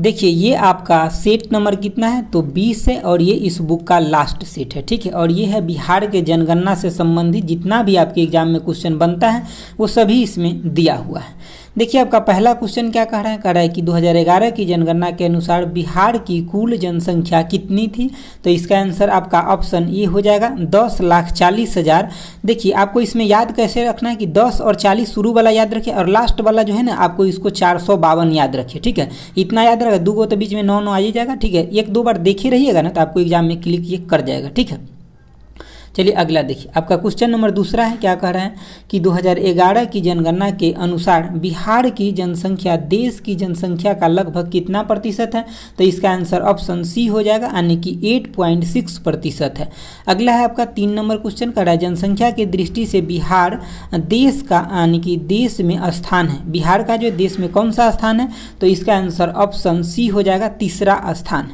देखिए ये आपका सेट नंबर कितना है तो 20 है और ये इस बुक का लास्ट सेट है ठीक है और ये है बिहार के जनगणना से संबंधित जितना भी आपके एग्जाम में क्वेश्चन बनता है वो सभी इसमें दिया हुआ है देखिए आपका पहला क्वेश्चन क्या कह रहा है कह रहा है कि 2011 की जनगणना के अनुसार बिहार की कुल जनसंख्या कितनी थी तो इसका आंसर आपका ऑप्शन ये हो जाएगा दस लाख चालीस हज़ार देखिए आपको इसमें याद कैसे रखना है कि दस और चालीस शुरू वाला याद रखिए और लास्ट वाला जो है ना आपको इसको चार सौ बावन याद रखिए ठीक है इतना याद रखा दो गो तो बीच में नौ नौ आ जाएगा ठीक है एक दो बार देखे रहिएगा ना तो आपको एग्जाम में क्लिक ये कर जाएगा ठीक है चलिए अगला देखिए आपका क्वेश्चन नंबर दूसरा है क्या कह रहे हैं कि 2011 की जनगणना के अनुसार बिहार की जनसंख्या देश की जनसंख्या का लगभग कितना प्रतिशत है तो इसका आंसर ऑप्शन सी हो जाएगा यानी कि 8.6 प्रतिशत है अगला है आपका तीन नंबर क्वेश्चन कह रहा है जनसंख्या की दृष्टि से बिहार देश का यानी कि देश में स्थान है बिहार का जो देश में कौन सा स्थान है तो इसका आंसर ऑप्शन सी हो जाएगा तीसरा स्थान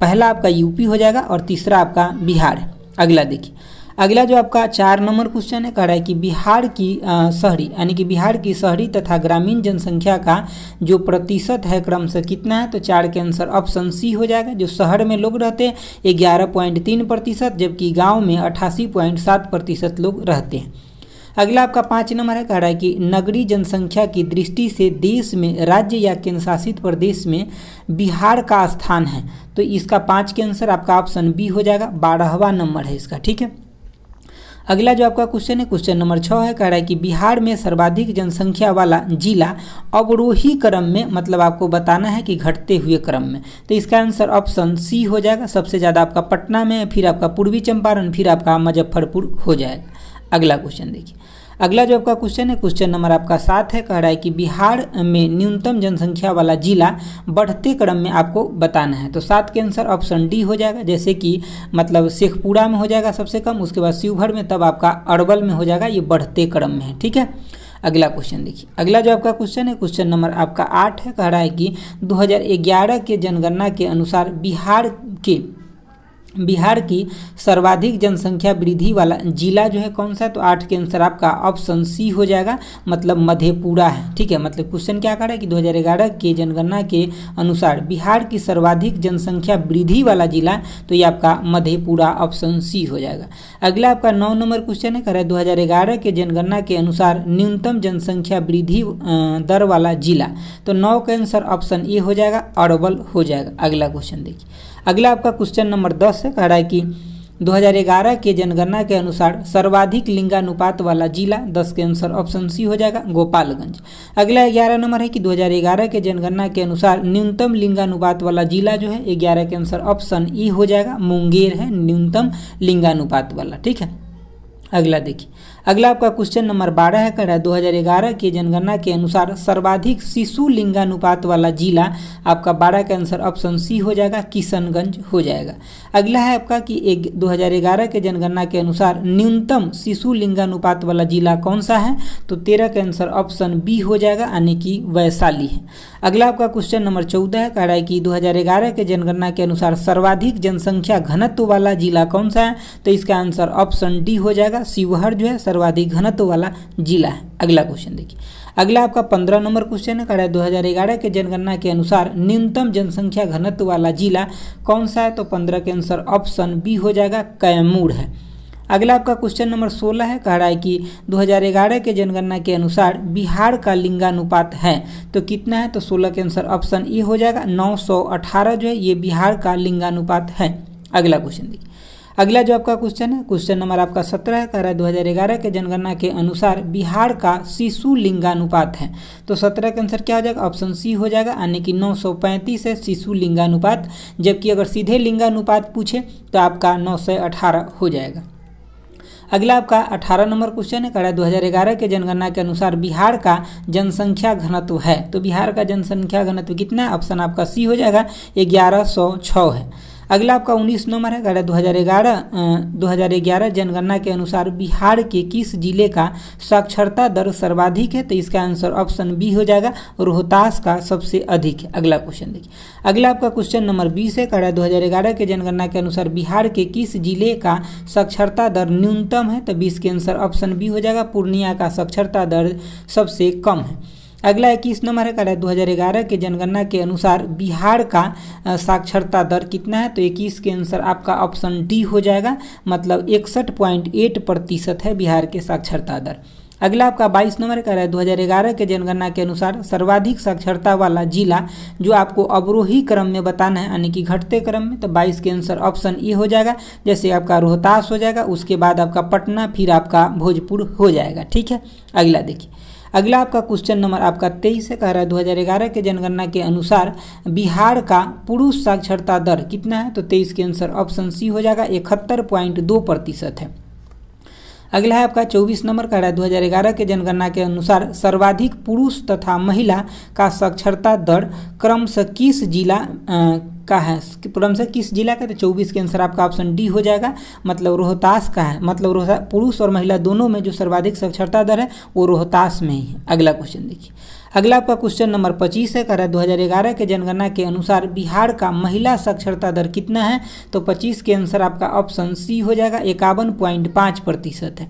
पहला आपका यूपी हो जाएगा और तीसरा आपका बिहार अगला देखिए अगला जो आपका चार नंबर क्वेश्चन है कह रहा है कि बिहार की शहरी यानी कि बिहार की शहरी तथा ग्रामीण जनसंख्या का जो प्रतिशत है क्रम से कितना है तो चार के आंसर ऑप्शन सी हो जाएगा जो शहर में लोग रहते हैं ग्यारह पॉइंट तीन प्रतिशत जबकि गाँव में अट्ठासी पॉइंट सात प्रतिशत लोग रहते हैं अगला आपका पाँच नंबर है कह रहा है कि नगरीय जनसंख्या की दृष्टि से देश में राज्य या केंद्र शासित प्रदेश में बिहार का स्थान है तो इसका पाँच के आंसर आपका ऑप्शन बी हो जाएगा बारहवा नंबर है इसका ठीक है अगला जो आपका क्वेश्चन है क्वेश्चन नंबर छः है कह रहा है कि बिहार में सर्वाधिक जनसंख्या वाला जिला अवरोही क्रम में मतलब आपको बताना है कि घटते हुए क्रम में तो इसका आंसर ऑप्शन सी हो जाएगा सबसे ज़्यादा आपका पटना में फिर आपका पूर्वी चंपारण फिर आपका मुजफ्फरपुर हो जाएगा अगला क्वेश्चन देखिए अगला जो आपका क्वेश्चन है क्वेश्चन नंबर आपका सात है कह रहा है कि बिहार में न्यूनतम जनसंख्या वाला जिला बढ़ते क्रम में आपको बताना है तो सात के आंसर ऑप्शन डी हो जाएगा जैसे कि मतलब शेखपुरा में हो जाएगा सबसे कम उसके बाद शिवभर में तब आपका अरवल में हो जाएगा ये बढ़ते क्रम में है ठीक है अगला क्वेश्चन देखिए अगला जो आपका क्वेश्चन है क्वेश्चन नंबर आपका आठ है कह रहा है कि 2011 के जनगणना के अनुसार बिहार के बिहार की सर्वाधिक जनसंख्या वृद्धि वाला जिला जो है कौन सा है तो आठ के आंसर आपका ऑप्शन सी हो जाएगा मतलब मधेपुरा है ठीक है मतलब क्वेश्चन क्या करा है कि 2011 के जनगणना के अनुसार बिहार की सर्वाधिक जनसंख्या वृद्धि वाला जिला तो ये आपका मधेपुरा ऑप्शन सी हो जाएगा अगला आपका नौ नंबर क्वेश्चन है करा है दो के जनगणना के अनुसार न्यूनतम जनसंख्या वृद्धि दर वाला जिला तो नौ का आंसर ऑप्शन ए हो जाएगा अरबल हो जाएगा अगला क्वेश्चन देखिए अगला आपका क्वेश्चन नंबर दस आवश्यक है कि 2011 के जनगणना के अनुसार सर्वाधिक लिंगानुपात वाला जिला दस के आंसर ऑप्शन सी हो जाएगा गोपालगंज अगला ग्यारह नंबर है कि 2011 के जनगणना के अनुसार न्यूनतम लिंगानुपात वाला जिला जो है ग्यारह के आंसर ऑप्शन ई हो जाएगा मुंगेर है न्यूनतम लिंगानुपात वाला ठीक है अगला देखिए अगला आपका क्वेश्चन नंबर बारह है कह रहा है 2011 के जनगणना के अनुसार सर्वाधिक शिशु लिंगानुपात वाला जिला आपका बारह का आंसर ऑप्शन सी हो जाएगा किशनगंज हो जाएगा अगला है आपका कि एक ग्यारह के जनगणना के अनुसार न्यूनतम शिशु लिंगानुपात वाला जिला कौन सा है तो तेरह का आंसर ऑप्शन बी हो जाएगा यानी कि वैशाली है अगला आपका क्वेश्चन नंबर चौदह है कह रहा है कि ग्यारह के जनगणना के अनुसार सर्वाधिक जनसंख्या घनत्व वाला जिला कौन सा है तो इसका आंसर ऑप्शन डी हो जाएगा शिवहर जो है सर्वाधिक घनत्व वाला जिला है अगला क्वेश्चन देखिए अगला आपका पंद्रह नंबर क्वेश्चन है दो हजार के जनगणना के अनुसार न्यूनतम जनसंख्या घनत्व वाला जिला कौन सा है तो पंद्रह के आंसर ऑप्शन बी हो जाएगा कैमूर है अगला आपका क्वेश्चन नंबर 16 है कह रहा है कि 2011 के जनगणना के अनुसार बिहार का लिंगानुपात है तो कितना है तो 16 के आंसर ऑप्शन ए हो जाएगा 918 जो है ये बिहार का लिंगानुपात है अगला क्वेश्चन देखिए अगला जो आपका क्वेश्चन है क्वेश्चन नंबर आपका सत्रह कह रहा है दो के जनगणना के अनुसार बिहार का शिशु लिंगानुपात है तो सत्रह का आंसर क्या हो जाएगा ऑप्शन सी हो जाएगा यानी कि नौ सौ पैंतीस है शिशु लिंगानुपात जबकि अगर सीधे लिंगानुपात पूछे तो आपका नौ सौ अठारह हो जाएगा अगला आपका 18 नंबर क्वेश्चन है हजार 2011 के जनगणना के अनुसार बिहार का जनसंख्या घनत्व है तो बिहार का जनसंख्या घनत्व कितना है ऑप्शन आपका सी हो जाएगा ग्यारह सौ छः है अगला आपका उन्नीस नंबर है गाड़ा दो हज़ार ग्यारह जनगणना के अनुसार बिहार के किस जिले का साक्षरता दर सर्वाधिक है तो इसका आंसर ऑप्शन बी हो जाएगा रोहतास का सबसे अधिक है अगला क्वेश्चन देखिए अगला आपका क्वेश्चन नंबर बीस है काड़ा दो के जनगणना के अनुसार बिहार के किस जिले का साक्षरता दर न्यूनतम है तो बीस के आंसर ऑप्शन बी हो जाएगा पूर्णिया का साक्षरता दर सबसे कम है अगला इक्कीस नंबर है हज़ार ग्यारह के जनगणना के अनुसार बिहार का साक्षरता दर कितना है तो इक्कीस के आंसर आपका ऑप्शन डी हो जाएगा मतलब इकसठ पॉइंट एट प्रतिशत है बिहार के साक्षरता दर अगला आपका 22 नंबर कह रहा है 2011 के जनगणना के अनुसार सर्वाधिक साक्षरता वाला जिला जो आपको अवरोही क्रम में बताना है यानी कि घटते क्रम में तो 22 के आंसर ऑप्शन ए हो जाएगा जैसे आपका रोहतास हो जाएगा उसके बाद आपका पटना फिर आपका भोजपुर हो जाएगा ठीक है अगला देखिए अगला आपका क्वेश्चन नंबर आपका तेईस कह रहा है ग्यारह के जनगणना के अनुसार बिहार का पुरुष साक्षरता दर कितना है तो तेईस के आंसर ऑप्शन सी हो जाएगा इकहत्तर पॉइंट दो प्रतिशत है अगला है आपका चौबीस नंबर का रहा है दो के जनगणना के अनुसार सर्वाधिक पुरुष तथा महिला का साक्षरता दर क्रम से किस जिला का है क्रम से किस जिला का तो चौबीस के आंसर आपका ऑप्शन डी हो जाएगा मतलब रोहतास का है मतलब रोहतास पुरुष और महिला दोनों में जो सर्वाधिक साक्षरता दर है वो रोहतास में ही है अगला क्वेश्चन देखिए अगला आपका क्वेश्चन नंबर पच्चीस है कह रहा है दो के जनगणना के अनुसार बिहार का महिला साक्षरता दर कितना है तो पच्चीस के आंसर आपका ऑप्शन सी हो जाएगा इक्यावन पॉइंट पाँच प्रतिशत है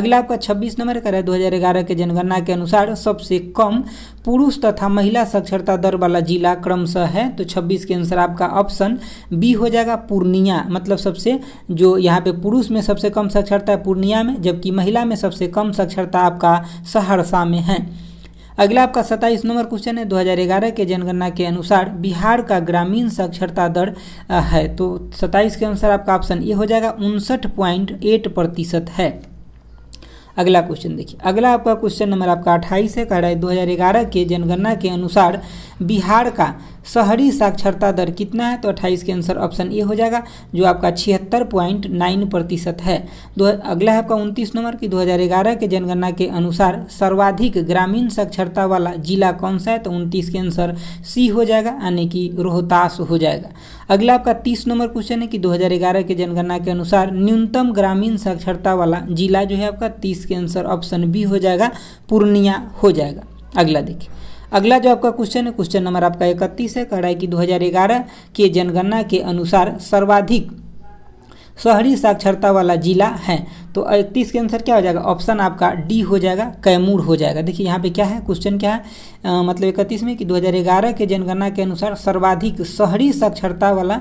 अगला आपका 26 नंबर रहा है 2011 के जनगणना के अनुसार सबसे कम पुरुष तथा महिला साक्षरता दर वाला जिला क्रमशः है तो 26 के आंसर आपका ऑप्शन बी हो जाएगा पूर्णिया मतलब सबसे जो यहाँ पे पुरुष में सबसे कम साक्षरता है पूर्णिया में जबकि महिला में सबसे कम साक्षरता आपका सहरसा में है अगला आपका सत्ताईस नंबर क्वेश्चन है 2011 के जनगणना के अनुसार बिहार का ग्रामीण साक्षरता दर है तो सत्ताईस के अनुसार आपका ऑप्शन ये हो जाएगा उनसठ एट प्रतिशत है अगला क्वेश्चन देखिए अगला आपका क्वेश्चन नंबर आपका 28 है कह रहा है 2011 के जनगणना के अनुसार बिहार का शहरी साक्षरता दर कितना है तो 28 के आंसर ऑप्शन ए हो जाएगा जो आपका छिहत्तर पॉइंट नाइन प्रतिशत है दो अगला है आपका उनतीस नंबर की 2011 के जनगणना के अनुसार सर्वाधिक ग्रामीण साक्षरता वाला जिला कौन सा है तो उनतीस के आंसर सी हो जाएगा यानी कि रोहतास हो जाएगा अगला आपका तीस नंबर क्वेश्चन है कि 2011 के जनगणना के अनुसार न्यूनतम ग्रामीण साक्षरता वाला जिला जो है आपका तीस के आंसर ऑप्शन बी हो जाएगा पूर्णिया हो जाएगा अगला देखिए अगला जो आपका क्वेश्चन है क्वेश्चन नंबर आपका इकतीस है कह रहा है कि 2011 के जनगणना के अनुसार सर्वाधिक शहरी साक्षरता वाला जिला है तो इकतीस के आंसर क्या हो जाएगा ऑप्शन आपका डी हो जाएगा कैमूर हो जाएगा देखिए यहाँ पे क्या है क्वेश्चन क्या है आ, मतलब इकतीस में कि 2011 के जनगणना के अनुसार सर्वाधिक शहरी साक्षरता वाला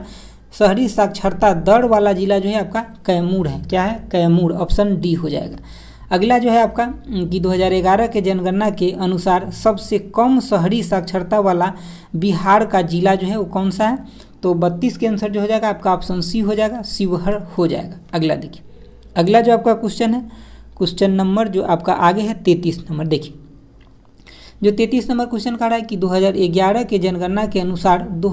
शहरी साक्षरता दर वाला जिला जो है आपका कैमूर है क्या है कैमूर ऑप्शन डी हो जाएगा अगला जो है आपका कि 2011 के जनगणना के अनुसार सबसे कम शहरी साक्षरता वाला बिहार का जिला जो है वो कौन सा है तो 32 के आंसर जो हो जाएगा आपका ऑप्शन सी हो जाएगा शिवहर हो जाएगा अगला देखिए अगला जो आपका क्वेश्चन है क्वेश्चन नंबर जो आपका आगे है तैतीस नंबर देखिए जो तैतीस नंबर क्वेश्चन का रहा है कि दो के जनगणना के अनुसार दो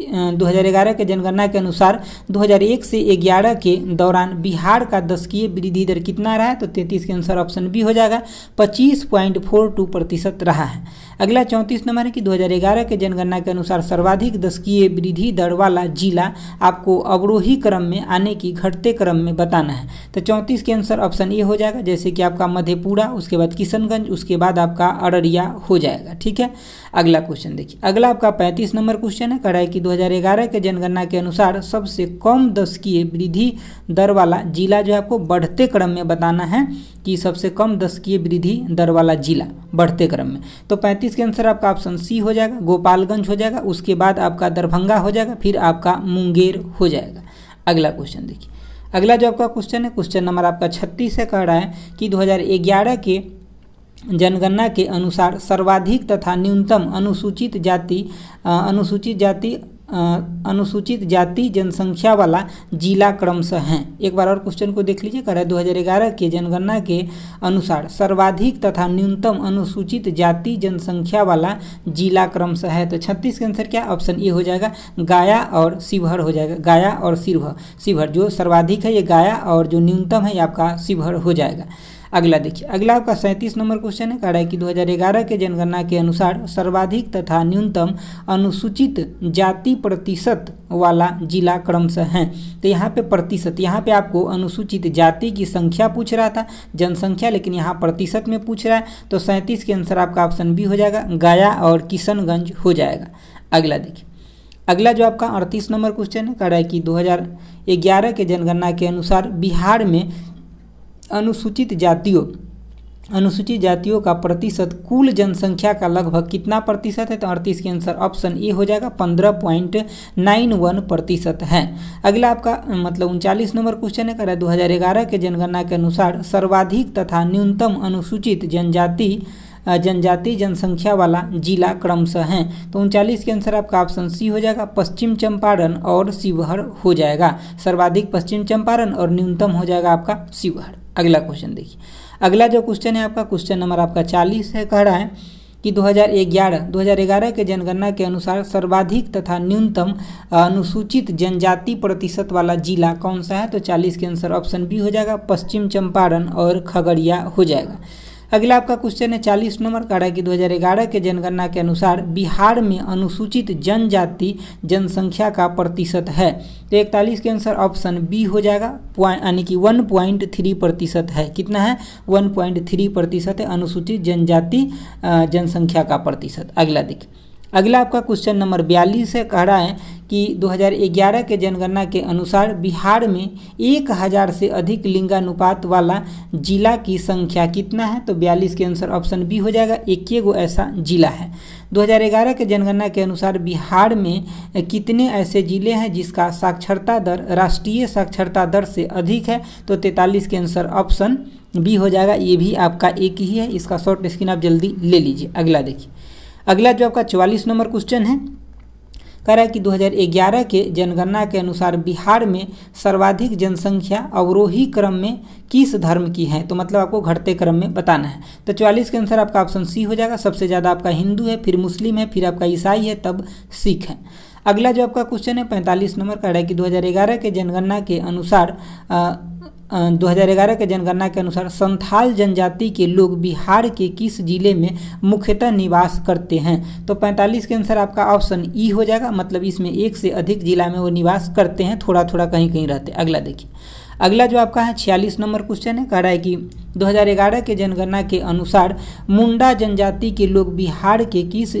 2011 के जनगणना के अनुसार 2001 से 11 के दौरान बिहार का दशकीय वृद्धि दर कितना रहा है तो 33 के अनुसार ऑप्शन बी हो जाएगा 25.42 प्रतिशत रहा है अगला 34 नंबर है कि 2011 के जनगणना के अनुसार सर्वाधिक दशकीय वृद्धि दर वाला जिला आपको अवरोही क्रम में आने की घटते क्रम में बताना है तो चौंतीस के अनुसार ऑप्शन ए हो जाएगा जैसे कि आपका मधेपुरा उसके बाद किशनगंज उसके बाद आपका अररिया हो जाएगा ठीक है अगला क्वेश्चन देखिए अगला आपका पैंतीस नंबर क्वेश्चन है कढ़ाई की 2011 के जनगणना के अनुसार सबसे कम दशकीय वृद्धि दर वाला जिला जो है आपको बढ़ते क्रम में बताना है कि सबसे कम दशकीय वृद्धि दर वाला जिला बढ़ते क्रम में तो 35 के आंसर आपका ऑप्शन सी हो जाएगा गोपालगंज हो जाएगा उसके बाद आपका दरभंगा हो जाएगा फिर आपका मुंगेर हो जाएगा अगला क्वेश्चन देखिए अगला जो आपका क्वेश्चन है क्वेश्चन नंबर आपका छत्तीस है कह रहा है कि दो के जनगणना के अनुसार सर्वाधिक तथा न्यूनतम अनुसूचित जाति अनुसूचित जाति अनुसूचित जाति जनसंख्या वाला जिला क्रमशः हैं एक बार और क्वेश्चन को देख लीजिए कह रहा है ग्यारह के जनगणना के अनुसार सर्वाधिक तथा न्यूनतम अनुसूचित जाति जनसंख्या वाला जिला क्रमशः है तो छत्तीस के आंसर क्या ऑप्शन ए हो जाएगा गाया और शिवहर हो जाएगा गाया और शिवहर शिवहर जो सर्वाधिक है ये गाया और जो न्यूनतम है ये आपका शिवहर हो जाएगा अगला देखिए अगला आपका सैंतीस नंबर क्वेश्चन है कह रहा है कि 2011 के जनगणना के अनुसार सर्वाधिक तथा न्यूनतम अनुसूचित जाति प्रतिशत वाला जिला क्रमशः है तो यहाँ पे प्रतिशत यहाँ पे आपको अनुसूचित जाति की संख्या पूछ रहा था जनसंख्या लेकिन यहाँ प्रतिशत में पूछ रहा है तो सैंतीस के आंसर आपका ऑप्शन बी हो जाएगा गया और किशनगंज हो जाएगा अगला देखिए अगला जो आपका अड़तीस नंबर क्वेश्चन है कह रहा है कि 2011 के जनगणना के अनुसार बिहार में अनुसूचित जातियों अनुसूचित जातियों का प्रतिशत कुल जनसंख्या का लगभग कितना प्रतिशत है तो अड़तीस के आंसर ऑप्शन ए हो जाएगा पंद्रह पॉइंट नाइन वन प्रतिशत है अगला आपका मतलब उनचालीस नंबर क्वेश्चन है कह रहा है दो के जनगणना के अनुसार सर्वाधिक तथा न्यूनतम अनुसूचित जनजाति जनजाति जनसंख्या वाला जिला क्रमशः हैं तो उनचालीस के आंसर आपका ऑप्शन सी हो जाएगा पश्चिम चंपारण और शिवहर हो जाएगा सर्वाधिक पश्चिम चंपारण और न्यूनतम हो जाएगा आपका शिवहर अगला क्वेश्चन देखिए अगला जो क्वेश्चन है आपका क्वेश्चन नंबर आपका चालीस है कह रहा है कि 2011 2011 के जनगणना के अनुसार सर्वाधिक तथा न्यूनतम अनुसूचित जनजाति प्रतिशत वाला जिला कौन सा है तो 40 के आंसर ऑप्शन बी हो जाएगा पश्चिम चंपारण और खगड़िया हो जाएगा अगला आपका क्वेश्चन है चालीस नंबर का है हज़ार 2011 के जनगणना के अनुसार बिहार में अनुसूचित जनजाति जनसंख्या का प्रतिशत है तो इकतालीस के आंसर ऑप्शन बी हो जाएगा यानी कि वन पॉइंट थ्री प्रतिशत है कितना है वन पॉइंट थ्री प्रतिशत है अनुसूचित जनजाति जनसंख्या का प्रतिशत अगला देखिए अगला आपका क्वेश्चन नंबर बयालीस है कह रहा है कि 2011 के जनगणना के अनुसार बिहार में एक हज़ार से अधिक लिंगानुपात वाला जिला की संख्या कितना है तो बयालीस के आंसर ऑप्शन बी हो जाएगा एक गो ऐसा जिला है 2011 के जनगणना के अनुसार बिहार में कितने ऐसे ज़िले हैं जिसका साक्षरता दर राष्ट्रीय साक्षरता दर से अधिक है तो तैंतालीस के आंसर ऑप्शन बी हो जाएगा ये भी आपका एक ही है इसका शॉर्ट स्क्रीन आप जल्दी ले लीजिए अगला देखिए अगला जो आपका चवालीस नंबर क्वेश्चन है कह रहा है कि 2011 के जनगणना के अनुसार बिहार में सर्वाधिक जनसंख्या अवरोही क्रम में किस धर्म की है तो मतलब आपको घटते क्रम में बताना है तो चौवालीस के आंसर आपका ऑप्शन सी हो जाएगा सबसे ज़्यादा आपका हिंदू है फिर मुस्लिम है फिर आपका ईसाई है तब सिख है अगला जो आपका क्वेश्चन है पैंतालीस नंबर का है कि 2011 के जनगणना के अनुसार 2011 के जनगणना के अनुसार संथाल जनजाति के लोग बिहार के किस जिले में मुख्यतः निवास करते हैं तो 45 के आंसर आपका ऑप्शन ई हो जाएगा मतलब इसमें एक से अधिक जिला में वो निवास करते हैं थोड़ा थोड़ा कहीं कहीं रहते अगला देखिए अगला जो आपका है छियालीस नंबर क्वेश्चन है कह रहा है कि 2011 के जनगणना के अनुसार मुंडा जनजाति के लोग बिहार के किस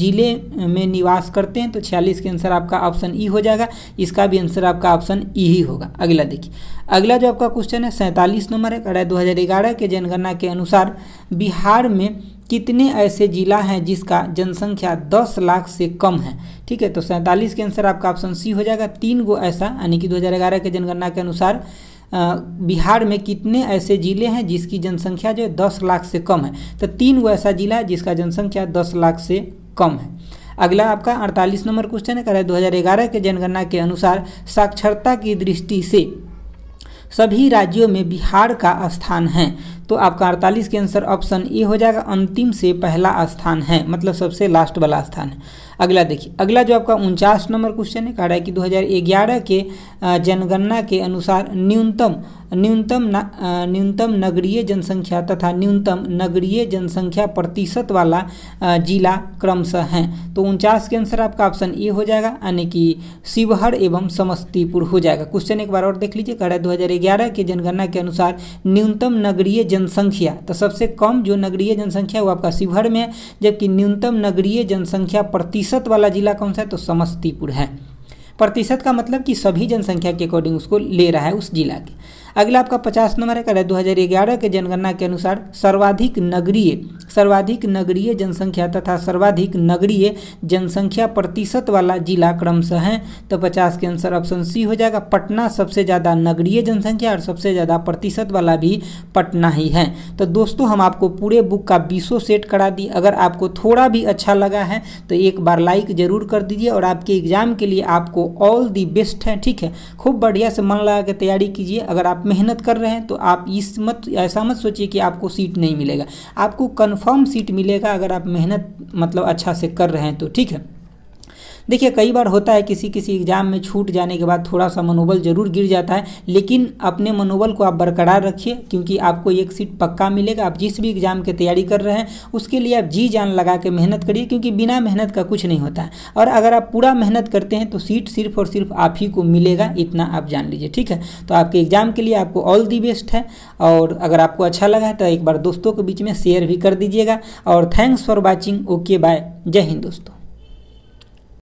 जिले में निवास करते हैं तो छियालीस के आंसर आपका ऑप्शन ई हो जाएगा इसका भी आंसर आपका ऑप्शन ई ही होगा अगला देखिए अगला जो आपका क्वेश्चन है सैंतालीस नंबर है कह रहा है दो के जनगणना के अनुसार बिहार में कितने ऐसे ज़िला हैं जिसका जनसंख्या 10 लाख से कम है ठीक है तो सैंतालीस के आंसर आपका ऑप्शन सी हो जाएगा तीन गो ऐसा यानी कि 2011 के जनगणना के अनुसार बिहार में कितने ऐसे ज़िले हैं जिसकी जनसंख्या जो है दस लाख से कम है तो तीन गो ऐसा ज़िला है जिसका जनसंख्या दस लाख से कम है अगला आपका 48 नंबर क्वेश्चन है कह रहे है के जनगणना के अनुसार साक्षरता की दृष्टि से सभी राज्यों में बिहार का स्थान है तो आपका अड़तालीस के आंसर ऑप्शन ए हो जाएगा अंतिम से पहला स्थान है मतलब सबसे लास्ट वाला स्थान है अगला देखिए अगला जो आपका उनचास नंबर क्वेश्चन है कह रहा है कि 2011 के जनगणना के अनुसार न्यूनतम न्यूनतम न्यूनतम नगरीय जनसंख्या तथा न्यूनतम नगरीय जनसंख्या प्रतिशत वाला जिला क्रमशः हैं तो उनचास के आंसर आपका ऑप्शन ए हो जाएगा यानी कि शिवहर एवं समस्तीपुर हो जाएगा क्वेश्चन एक बार और देख लीजिए कह रहा है दो के जनगणना के अनुसार न्यूनतम नगरीय जनसंख्या तो सबसे कम जो नगरीय जनसंख्या वो आपका शिवहर में है जबकि न्यूनतम नगरीय जनसंख्या प्रतिशत वाला जिला कौन सा है तो समस्तीपुर है प्रतिशत का मतलब कि सभी जनसंख्या के अकॉर्डिंग उसको ले रहा है उस जिला के अगला आपका पचास नंबर का दो हज़ार ग्यारह के जनगणना के अनुसार सर्वाधिक नगरीय सर्वाधिक नगरीय जनसंख्या तथा सर्वाधिक नगरीय जनसंख्या प्रतिशत वाला जिला क्रमशः है तो पचास के आंसर ऑप्शन सी हो जाएगा पटना सबसे ज़्यादा नगरीय जनसंख्या और सबसे ज़्यादा प्रतिशत वाला भी पटना ही है तो दोस्तों हम आपको पूरे बुक का बीसों सेट करा दी अगर आपको थोड़ा भी अच्छा लगा है तो एक बार लाइक ज़रूर कर दीजिए और आपके एग्ज़ाम के लिए आपको ऑल दी बेस्ट है ठीक है खूब बढ़िया से मन लगा के तैयारी कीजिए अगर आप मेहनत कर रहे हैं तो आप इस मत ऐसा मत सोचिए कि आपको सीट नहीं मिलेगा आपको कन्फर्म सीट मिलेगा अगर आप मेहनत मतलब अच्छा से कर रहे हैं तो ठीक है देखिए कई बार होता है किसी किसी एग्ज़ाम में छूट जाने के बाद थोड़ा सा मनोबल ज़रूर गिर जाता है लेकिन अपने मनोबल को आप बरकरार रखिए क्योंकि आपको एक सीट पक्का मिलेगा आप जिस भी एग्ज़ाम की तैयारी कर रहे हैं उसके लिए आप जी जान लगा के मेहनत करिए क्योंकि बिना मेहनत का कुछ नहीं होता है और अगर आप पूरा मेहनत करते हैं तो सीट सिर्फ और सिर्फ आप ही को मिलेगा इतना आप जान लीजिए ठीक है तो आपके एग्ज़ाम के लिए आपको ऑल दी बेस्ट है और अगर आपको अच्छा लगा तो एक बार दोस्तों के बीच में शेयर भी कर दीजिएगा और thanks for watching okay bye जय हिंद दोस्तों